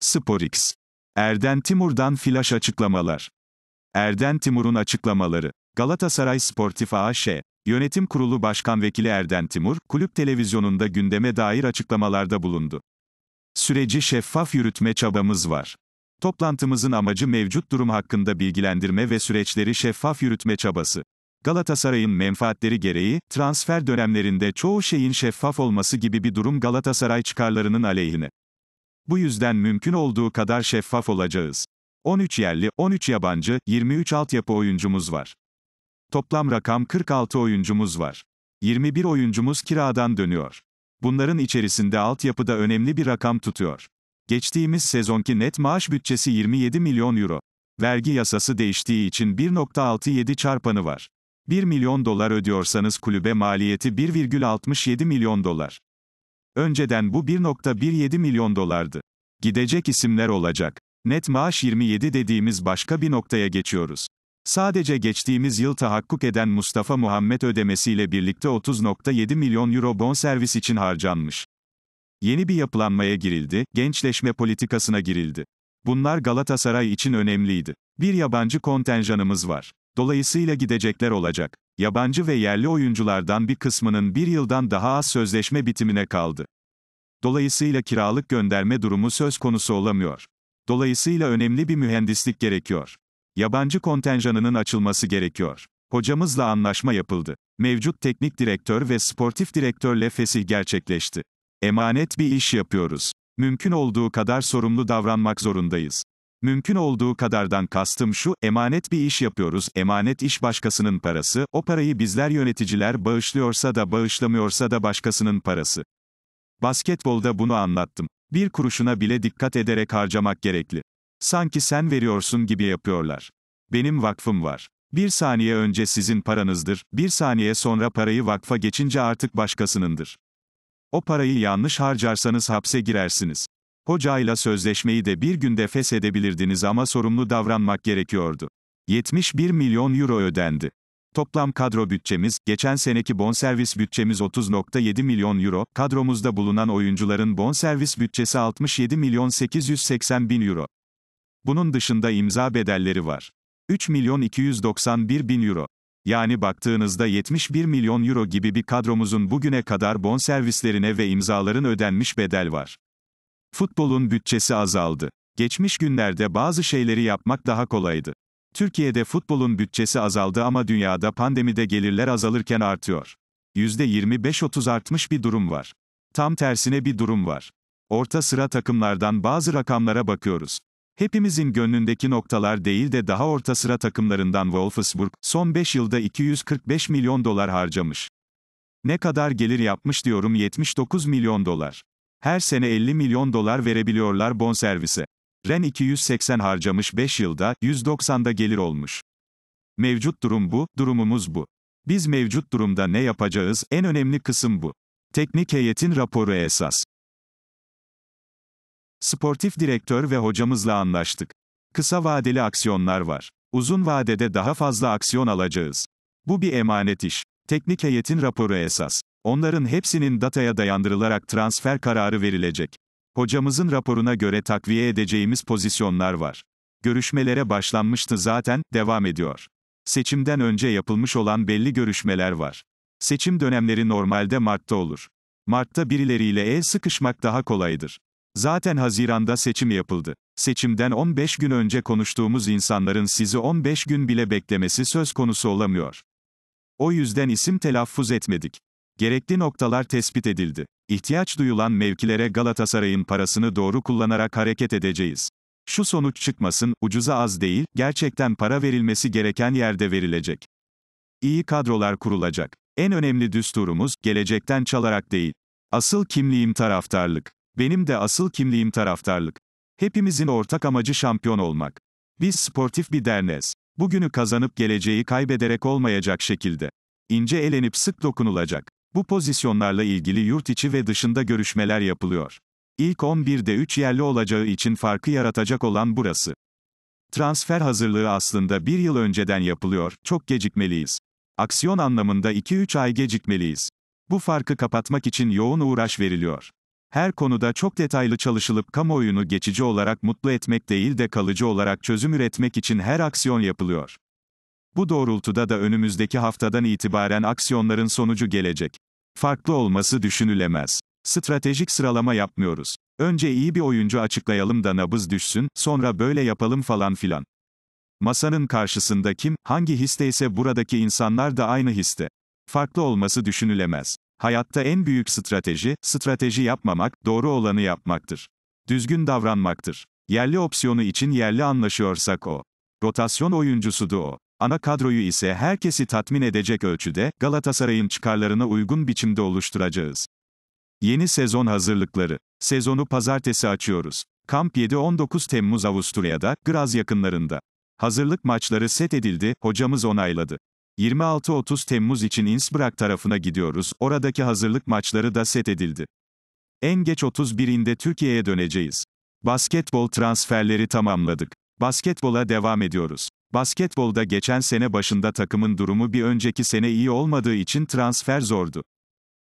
SporX. Erden Timur'dan flash açıklamalar. Erden Timur'un açıklamaları. Galatasaray Sportif AŞ, Yönetim Kurulu Başkan Vekili Erden Timur, kulüp televizyonunda gündeme dair açıklamalarda bulundu. Süreci şeffaf yürütme çabamız var. Toplantımızın amacı mevcut durum hakkında bilgilendirme ve süreçleri şeffaf yürütme çabası. Galatasaray'ın menfaatleri gereği, transfer dönemlerinde çoğu şeyin şeffaf olması gibi bir durum Galatasaray çıkarlarının aleyhine. Bu yüzden mümkün olduğu kadar şeffaf olacağız. 13 yerli, 13 yabancı, 23 altyapı oyuncumuz var. Toplam rakam 46 oyuncumuz var. 21 oyuncumuz kiradan dönüyor. Bunların içerisinde altyapıda önemli bir rakam tutuyor. Geçtiğimiz sezonki net maaş bütçesi 27 milyon euro. Vergi yasası değiştiği için 1.67 çarpanı var. 1 milyon dolar ödüyorsanız kulübe maliyeti 1,67 milyon dolar. Önceden bu 1.17 milyon dolardı. Gidecek isimler olacak. Net maaş 27 dediğimiz başka bir noktaya geçiyoruz. Sadece geçtiğimiz yıl tahakkuk eden Mustafa Muhammed ödemesiyle birlikte 30.7 milyon euro bonservis için harcanmış. Yeni bir yapılanmaya girildi, gençleşme politikasına girildi. Bunlar Galatasaray için önemliydi. Bir yabancı kontenjanımız var. Dolayısıyla gidecekler olacak. Yabancı ve yerli oyunculardan bir kısmının bir yıldan daha az sözleşme bitimine kaldı. Dolayısıyla kiralık gönderme durumu söz konusu olamıyor. Dolayısıyla önemli bir mühendislik gerekiyor. Yabancı kontenjanının açılması gerekiyor. Hocamızla anlaşma yapıldı. Mevcut teknik direktör ve sportif direktörle fesih gerçekleşti. Emanet bir iş yapıyoruz. Mümkün olduğu kadar sorumlu davranmak zorundayız. Mümkün olduğu kadardan kastım şu, emanet bir iş yapıyoruz, emanet iş başkasının parası, o parayı bizler yöneticiler bağışlıyorsa da bağışlamıyorsa da başkasının parası. Basketbolda bunu anlattım. Bir kuruşuna bile dikkat ederek harcamak gerekli. Sanki sen veriyorsun gibi yapıyorlar. Benim vakfım var. Bir saniye önce sizin paranızdır, bir saniye sonra parayı vakfa geçince artık başkasınındır. O parayı yanlış harcarsanız hapse girersiniz. Hocayla sözleşmeyi de bir günde feshedebilirdiniz ama sorumlu davranmak gerekiyordu. 71 milyon euro ödendi. Toplam kadro bütçemiz, geçen seneki bonservis bütçemiz 30.7 milyon euro, kadromuzda bulunan oyuncuların bonservis bütçesi 67 milyon 880 bin euro. Bunun dışında imza bedelleri var. 3 milyon 291 bin euro. Yani baktığınızda 71 milyon euro gibi bir kadromuzun bugüne kadar bonservislerine ve imzaların ödenmiş bedel var. Futbolun bütçesi azaldı. Geçmiş günlerde bazı şeyleri yapmak daha kolaydı. Türkiye'de futbolun bütçesi azaldı ama dünyada pandemide gelirler azalırken artıyor. %25-30 artmış bir durum var. Tam tersine bir durum var. Orta sıra takımlardan bazı rakamlara bakıyoruz. Hepimizin gönlündeki noktalar değil de daha orta sıra takımlarından Wolfsburg, son 5 yılda 245 milyon dolar harcamış. Ne kadar gelir yapmış diyorum 79 milyon dolar. Her sene 50 milyon dolar verebiliyorlar bonservise. Ren 280 harcamış 5 yılda, 190'da gelir olmuş. Mevcut durum bu, durumumuz bu. Biz mevcut durumda ne yapacağız, en önemli kısım bu. Teknik heyetin raporu esas. Sportif direktör ve hocamızla anlaştık. Kısa vadeli aksiyonlar var. Uzun vadede daha fazla aksiyon alacağız. Bu bir emanet iş. Teknik heyetin raporu esas. Onların hepsinin dataya dayandırılarak transfer kararı verilecek. Hocamızın raporuna göre takviye edeceğimiz pozisyonlar var. Görüşmelere başlanmıştı zaten, devam ediyor. Seçimden önce yapılmış olan belli görüşmeler var. Seçim dönemleri normalde Mart'ta olur. Mart'ta birileriyle el sıkışmak daha kolaydır. Zaten Haziran'da seçim yapıldı. Seçimden 15 gün önce konuştuğumuz insanların sizi 15 gün bile beklemesi söz konusu olamıyor. O yüzden isim telaffuz etmedik. Gerekli noktalar tespit edildi. İhtiyaç duyulan mevkilere Galatasaray'ın parasını doğru kullanarak hareket edeceğiz. Şu sonuç çıkmasın, ucuza az değil, gerçekten para verilmesi gereken yerde verilecek. İyi kadrolar kurulacak. En önemli düsturumuz, gelecekten çalarak değil. Asıl kimliğim taraftarlık. Benim de asıl kimliğim taraftarlık. Hepimizin ortak amacı şampiyon olmak. Biz sportif bir dernez. Bugünü kazanıp geleceği kaybederek olmayacak şekilde. İnce elenip sık dokunulacak. Bu pozisyonlarla ilgili yurt içi ve dışında görüşmeler yapılıyor. İlk 11'de 3 yerli olacağı için farkı yaratacak olan burası. Transfer hazırlığı aslında bir yıl önceden yapılıyor, çok gecikmeliyiz. Aksiyon anlamında 2-3 ay gecikmeliyiz. Bu farkı kapatmak için yoğun uğraş veriliyor. Her konuda çok detaylı çalışılıp kamuoyunu geçici olarak mutlu etmek değil de kalıcı olarak çözüm üretmek için her aksiyon yapılıyor. Bu doğrultuda da önümüzdeki haftadan itibaren aksiyonların sonucu gelecek. Farklı olması düşünülemez. Stratejik sıralama yapmıyoruz. Önce iyi bir oyuncu açıklayalım da nabız düşsün, sonra böyle yapalım falan filan. Masanın karşısında kim, hangi histeyse buradaki insanlar da aynı histe. Farklı olması düşünülemez. Hayatta en büyük strateji, strateji yapmamak, doğru olanı yapmaktır. Düzgün davranmaktır. Yerli opsiyonu için yerli anlaşıyorsak o. Rotasyon oyuncusu oyuncusudu o. Ana kadroyu ise herkesi tatmin edecek ölçüde, Galatasaray'ın çıkarlarına uygun biçimde oluşturacağız. Yeni sezon hazırlıkları. Sezonu pazartesi açıyoruz. Kamp 7-19 Temmuz Avusturya'da, Graz yakınlarında. Hazırlık maçları set edildi, hocamız onayladı. 26-30 Temmuz için Innsbruck tarafına gidiyoruz, oradaki hazırlık maçları da set edildi. En geç 31'inde Türkiye'ye döneceğiz. Basketbol transferleri tamamladık. Basketbola devam ediyoruz. Basketbolda geçen sene başında takımın durumu bir önceki sene iyi olmadığı için transfer zordu.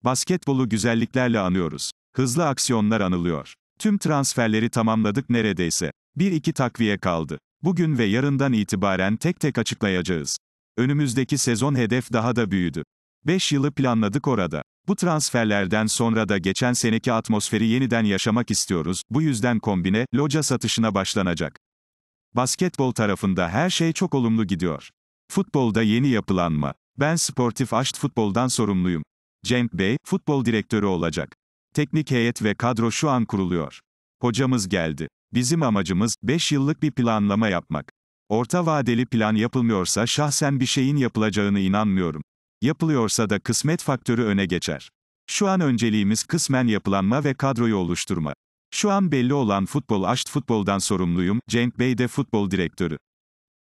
Basketbolu güzelliklerle anıyoruz. Hızlı aksiyonlar anılıyor. Tüm transferleri tamamladık neredeyse. Bir iki takviye kaldı. Bugün ve yarından itibaren tek tek açıklayacağız. Önümüzdeki sezon hedef daha da büyüdü. 5 yılı planladık orada. Bu transferlerden sonra da geçen seneki atmosferi yeniden yaşamak istiyoruz. Bu yüzden kombine, Loja satışına başlanacak. Basketbol tarafında her şey çok olumlu gidiyor. Futbolda yeni yapılanma. Ben sportif aşt futboldan sorumluyum. Cem Bey, futbol direktörü olacak. Teknik heyet ve kadro şu an kuruluyor. Hocamız geldi. Bizim amacımız, 5 yıllık bir planlama yapmak. Orta vadeli plan yapılmıyorsa şahsen bir şeyin yapılacağını inanmıyorum. Yapılıyorsa da kısmet faktörü öne geçer. Şu an önceliğimiz kısmen yapılanma ve kadroyu oluşturma. Şu an belli olan futbol aşt futboldan sorumluyum, Cenk Bey de futbol direktörü.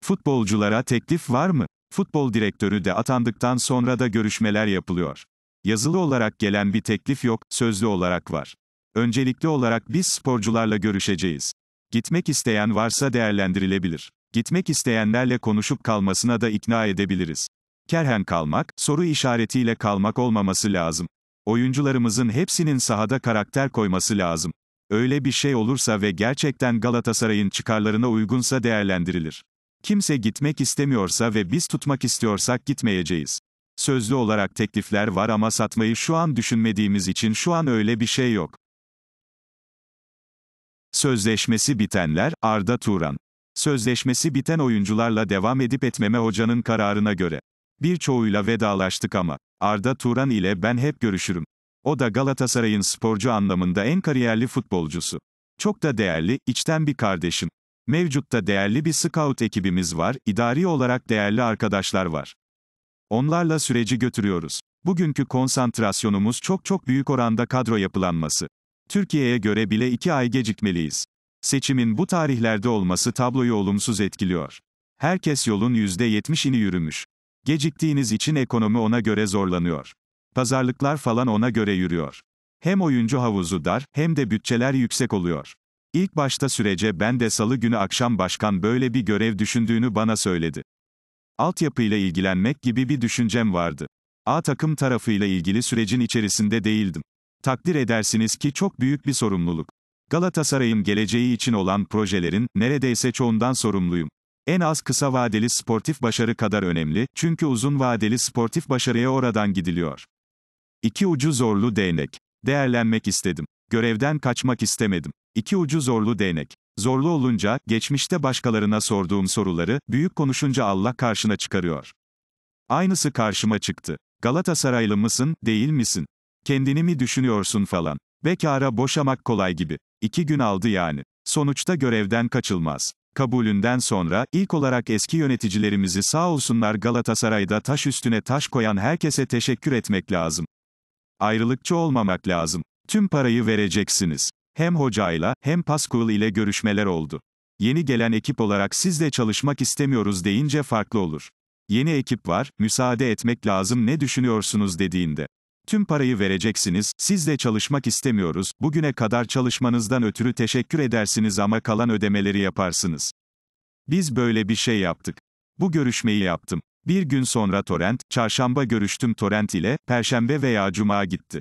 Futbolculara teklif var mı? Futbol direktörü de atandıktan sonra da görüşmeler yapılıyor. Yazılı olarak gelen bir teklif yok, sözlü olarak var. Öncelikli olarak biz sporcularla görüşeceğiz. Gitmek isteyen varsa değerlendirilebilir. Gitmek isteyenlerle konuşup kalmasına da ikna edebiliriz. Kerhen kalmak, soru işaretiyle kalmak olmaması lazım. Oyuncularımızın hepsinin sahada karakter koyması lazım. Öyle bir şey olursa ve gerçekten Galatasaray'ın çıkarlarına uygunsa değerlendirilir. Kimse gitmek istemiyorsa ve biz tutmak istiyorsak gitmeyeceğiz. Sözlü olarak teklifler var ama satmayı şu an düşünmediğimiz için şu an öyle bir şey yok. Sözleşmesi bitenler, Arda Turan. Sözleşmesi biten oyuncularla devam edip etmeme hocanın kararına göre. Birçoğuyla vedalaştık ama. Arda Turan ile ben hep görüşürüm. O da Galatasaray'ın sporcu anlamında en kariyerli futbolcusu. Çok da değerli, içten bir kardeşim. Mevcutta değerli bir scout ekibimiz var, idari olarak değerli arkadaşlar var. Onlarla süreci götürüyoruz. Bugünkü konsantrasyonumuz çok çok büyük oranda kadro yapılanması. Türkiye'ye göre bile iki ay gecikmeliyiz. Seçimin bu tarihlerde olması tabloyu olumsuz etkiliyor. Herkes yolun %70'ini yürümüş. Geciktiğiniz için ekonomi ona göre zorlanıyor. Pazarlıklar falan ona göre yürüyor. Hem oyuncu havuzu dar, hem de bütçeler yüksek oluyor. İlk başta sürece ben de salı günü akşam başkan böyle bir görev düşündüğünü bana söyledi. Altyapıyla ilgilenmek gibi bir düşüncem vardı. A takım tarafıyla ilgili sürecin içerisinde değildim. Takdir edersiniz ki çok büyük bir sorumluluk. Galatasaray'ın geleceği için olan projelerin neredeyse çoğundan sorumluyum. En az kısa vadeli sportif başarı kadar önemli, çünkü uzun vadeli sportif başarıya oradan gidiliyor. İki ucu zorlu değnek. Değerlenmek istedim. Görevden kaçmak istemedim. İki ucu zorlu değnek. Zorlu olunca, geçmişte başkalarına sorduğum soruları, büyük konuşunca Allah karşına çıkarıyor. Aynısı karşıma çıktı. Galatasaraylı mısın, değil misin? Kendini mi düşünüyorsun falan. Bekara boşamak kolay gibi. İki gün aldı yani. Sonuçta görevden kaçılmaz. Kabulünden sonra, ilk olarak eski yöneticilerimizi sağ olsunlar Galatasaray'da taş üstüne taş koyan herkese teşekkür etmek lazım. Ayrılıkçı olmamak lazım. Tüm parayı vereceksiniz. Hem hocayla hem Pascal ile görüşmeler oldu. Yeni gelen ekip olarak sizle çalışmak istemiyoruz deyince farklı olur. Yeni ekip var, müsaade etmek lazım ne düşünüyorsunuz dediğinde. Tüm parayı vereceksiniz, sizle çalışmak istemiyoruz, bugüne kadar çalışmanızdan ötürü teşekkür edersiniz ama kalan ödemeleri yaparsınız. Biz böyle bir şey yaptık. Bu görüşmeyi yaptım. Bir gün sonra Torrent, çarşamba görüştüm Torrent ile, perşembe veya cuma gitti.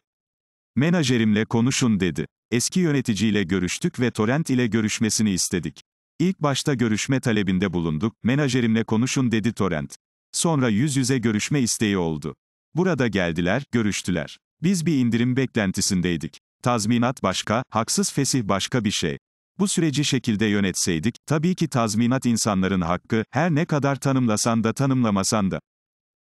Menajerimle konuşun dedi. Eski yöneticiyle görüştük ve Torrent ile görüşmesini istedik. İlk başta görüşme talebinde bulunduk, menajerimle konuşun dedi Torrent. Sonra yüz yüze görüşme isteği oldu. Burada geldiler, görüştüler. Biz bir indirim beklentisindeydik. Tazminat başka, haksız fesih başka bir şey. Bu süreci şekilde yönetseydik, tabii ki tazminat insanların hakkı, her ne kadar tanımlasan da tanımlamasan da.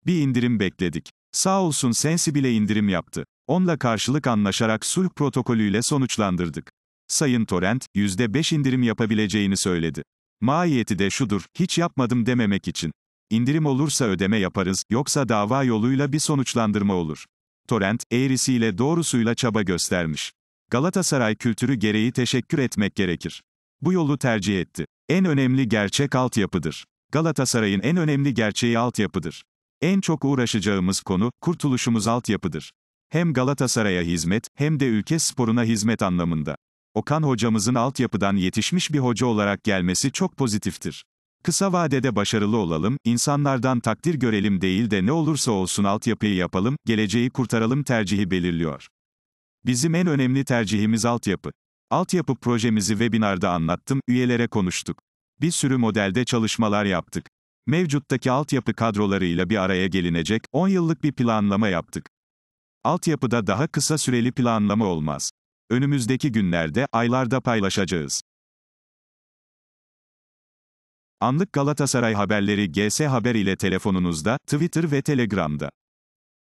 Bir indirim bekledik. Sağ olsun sensi bile indirim yaptı. Onla karşılık anlaşarak sulh protokolüyle sonuçlandırdık. Sayın Torrent, %5 indirim yapabileceğini söyledi. Maiyeti de şudur, hiç yapmadım dememek için. İndirim olursa ödeme yaparız, yoksa dava yoluyla bir sonuçlandırma olur. Torrent, eğrisiyle doğrusuyla çaba göstermiş. Galatasaray kültürü gereği teşekkür etmek gerekir. Bu yolu tercih etti. En önemli gerçek altyapıdır. Galatasaray'ın en önemli gerçeği altyapıdır. En çok uğraşacağımız konu, kurtuluşumuz altyapıdır. Hem Galatasaray'a hizmet, hem de ülke sporuna hizmet anlamında. Okan hocamızın altyapıdan yetişmiş bir hoca olarak gelmesi çok pozitiftir. Kısa vadede başarılı olalım, insanlardan takdir görelim değil de ne olursa olsun altyapıyı yapalım, geleceği kurtaralım tercihi belirliyor. Bizim en önemli tercihimiz altyapı. Altyapı projemizi webinarda anlattım, üyelere konuştuk. Bir sürü modelde çalışmalar yaptık. Mevcuttaki altyapı kadrolarıyla bir araya gelinecek 10 yıllık bir planlama yaptık. Altyapıda daha kısa süreli planlama olmaz. Önümüzdeki günlerde, aylarda paylaşacağız. Anlık Galatasaray haberleri GS Haber ile telefonunuzda, Twitter ve Telegram'da.